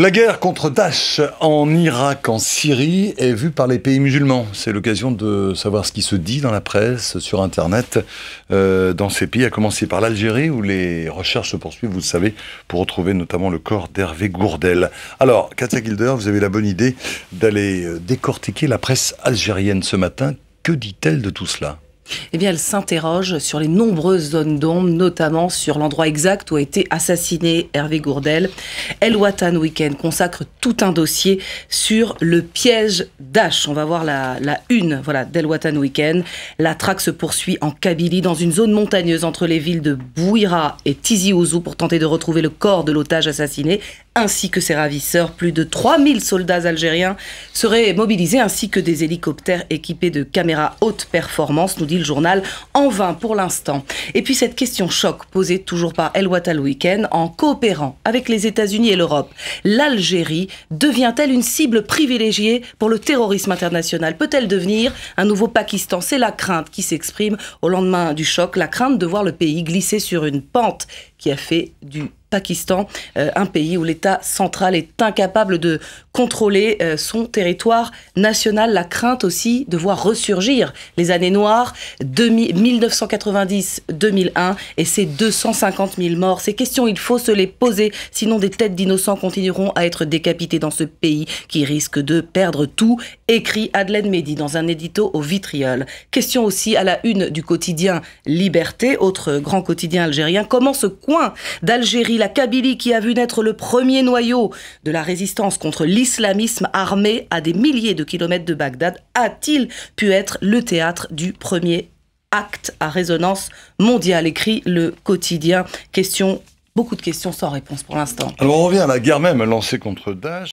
La guerre contre Daesh en Irak, en Syrie, est vue par les pays musulmans. C'est l'occasion de savoir ce qui se dit dans la presse, sur Internet, euh, dans ces pays, à commencer par l'Algérie, où les recherches se poursuivent, vous le savez, pour retrouver notamment le corps d'Hervé Gourdel. Alors, Katia Gilder, vous avez la bonne idée d'aller euh, décortiquer la presse algérienne ce matin. Que dit-elle de tout cela eh bien, elle s'interroge sur les nombreuses zones d'ombre, notamment sur l'endroit exact où a été assassiné Hervé Gourdel. El Watan Weekend consacre tout un dossier sur le piège d'Ash. On va voir la, une voilà, d'El Watan Weekend. La traque se poursuit en Kabylie, dans une zone montagneuse entre les villes de Bouira et Tizi Ouzou pour tenter de retrouver le corps de l'otage assassiné ainsi que ses ravisseurs. Plus de 3000 soldats algériens seraient mobilisés ainsi que des hélicoptères équipés de caméras haute performance, nous dit le journal, en vain pour l'instant. Et puis cette question choc posée toujours par El Watan Weekend en coopérant avec les États-Unis et l'Europe, l'Algérie devient-elle une cible privilégiée pour le terrorisme international Peut-elle devenir un nouveau Pakistan C'est la crainte qui s'exprime au lendemain du choc, la crainte de voir le pays glisser sur une pente qui a fait du Pakistan, euh, un pays où l'État central est incapable de contrôler euh, son territoire national. La crainte aussi de voir ressurgir les années noires 1990-2001 et ces 250 000 morts. Ces questions, il faut se les poser, sinon des têtes d'innocents continueront à être décapitées dans ce pays qui risque de perdre tout, écrit Adeline Mehdi dans un édito au vitriol. Question aussi à la une du quotidien Liberté, autre grand quotidien algérien. Comment ce coin d'Algérie, la Kabylie qui a vu naître le premier noyau de la résistance contre l'islamisme armé à des milliers de kilomètres de Bagdad, a-t-il pu être le théâtre du premier acte à résonance mondiale, écrit le quotidien. Question, beaucoup de questions sans réponse pour l'instant. Alors on revient à la guerre même lancée contre Daesh.